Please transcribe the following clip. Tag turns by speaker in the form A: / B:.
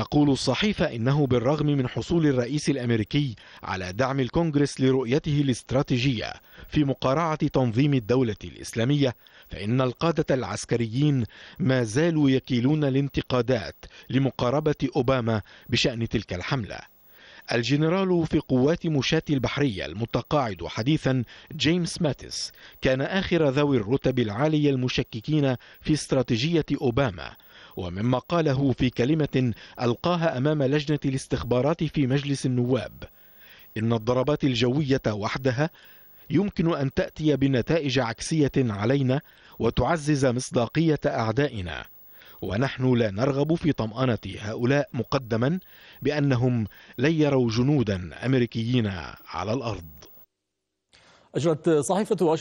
A: تقول الصحيفة إنه بالرغم من حصول الرئيس الأمريكي على دعم الكونغرس لرؤيته الاستراتيجية في مقارعة تنظيم الدولة الإسلامية فإن القادة العسكريين ما زالوا يكيلون الانتقادات لمقاربة أوباما بشأن تلك الحملة الجنرال في قوات مشاة البحرية المتقاعد حديثا جيمس ماتس كان آخر ذوي الرتب العالية المشككين في استراتيجية أوباما ومما قاله في كلمة ألقاها أمام لجنة الاستخبارات في مجلس النواب إن الضربات الجوية وحدها يمكن أن تأتي بنتائج عكسية علينا وتعزز مصداقية أعدائنا ونحن لا نرغب في طمأنة هؤلاء مقدما بأنهم لن يروا جنودا أمريكيين على الأرض أجرت صحيفة واشنطن